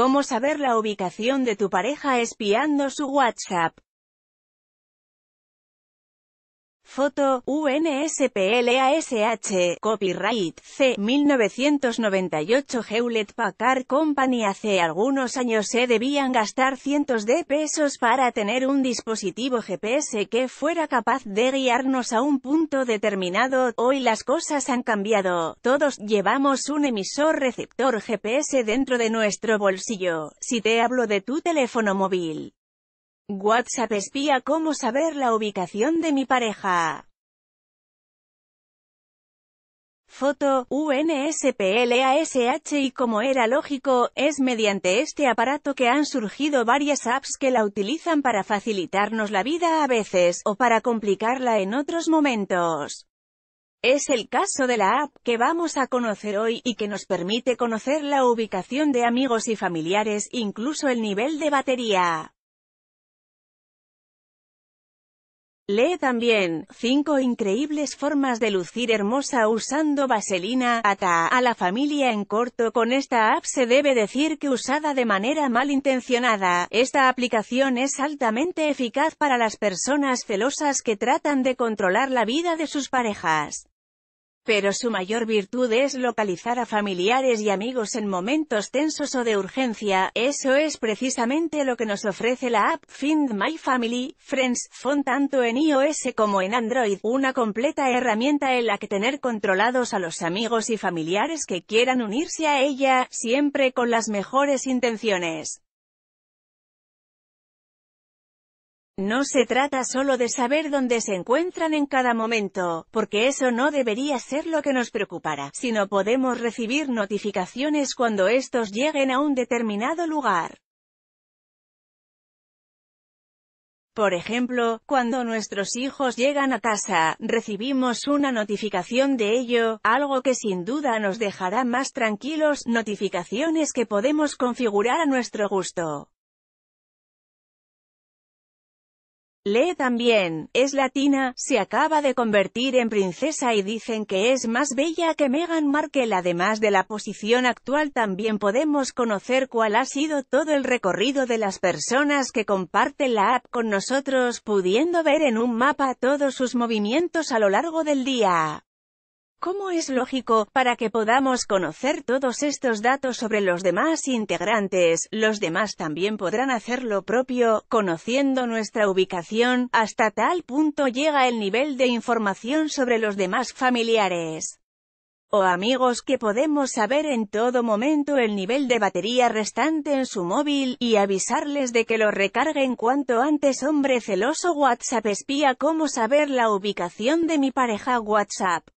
¿Cómo saber la ubicación de tu pareja espiando su WhatsApp? Foto, UNSPLASH, Copyright, C. 1998 Hewlett Packard Company Hace algunos años se debían gastar cientos de pesos para tener un dispositivo GPS que fuera capaz de guiarnos a un punto determinado. Hoy las cosas han cambiado. Todos llevamos un emisor receptor GPS dentro de nuestro bolsillo. Si te hablo de tu teléfono móvil, WhatsApp espía cómo saber la ubicación de mi pareja. Foto, UNSPLASH y como era lógico, es mediante este aparato que han surgido varias apps que la utilizan para facilitarnos la vida a veces, o para complicarla en otros momentos. Es el caso de la app que vamos a conocer hoy y que nos permite conocer la ubicación de amigos y familiares, incluso el nivel de batería. Lee también, 5 increíbles formas de lucir hermosa usando vaselina, ata a la familia en corto con esta app se debe decir que usada de manera malintencionada, esta aplicación es altamente eficaz para las personas celosas que tratan de controlar la vida de sus parejas. Pero su mayor virtud es localizar a familiares y amigos en momentos tensos o de urgencia, eso es precisamente lo que nos ofrece la app Find My Family, Friends, Phone tanto en iOS como en Android, una completa herramienta en la que tener controlados a los amigos y familiares que quieran unirse a ella, siempre con las mejores intenciones. No se trata solo de saber dónde se encuentran en cada momento, porque eso no debería ser lo que nos preocupara, sino podemos recibir notificaciones cuando estos lleguen a un determinado lugar. Por ejemplo, cuando nuestros hijos llegan a casa, recibimos una notificación de ello, algo que sin duda nos dejará más tranquilos, notificaciones que podemos configurar a nuestro gusto. Lee también, es latina, se acaba de convertir en princesa y dicen que es más bella que Meghan Markle. Además de la posición actual también podemos conocer cuál ha sido todo el recorrido de las personas que comparten la app con nosotros, pudiendo ver en un mapa todos sus movimientos a lo largo del día. ¿Cómo es lógico, para que podamos conocer todos estos datos sobre los demás integrantes, los demás también podrán hacer lo propio, conociendo nuestra ubicación, hasta tal punto llega el nivel de información sobre los demás familiares o oh, amigos que podemos saber en todo momento el nivel de batería restante en su móvil, y avisarles de que lo recarguen cuanto antes hombre celoso WhatsApp espía cómo saber la ubicación de mi pareja WhatsApp.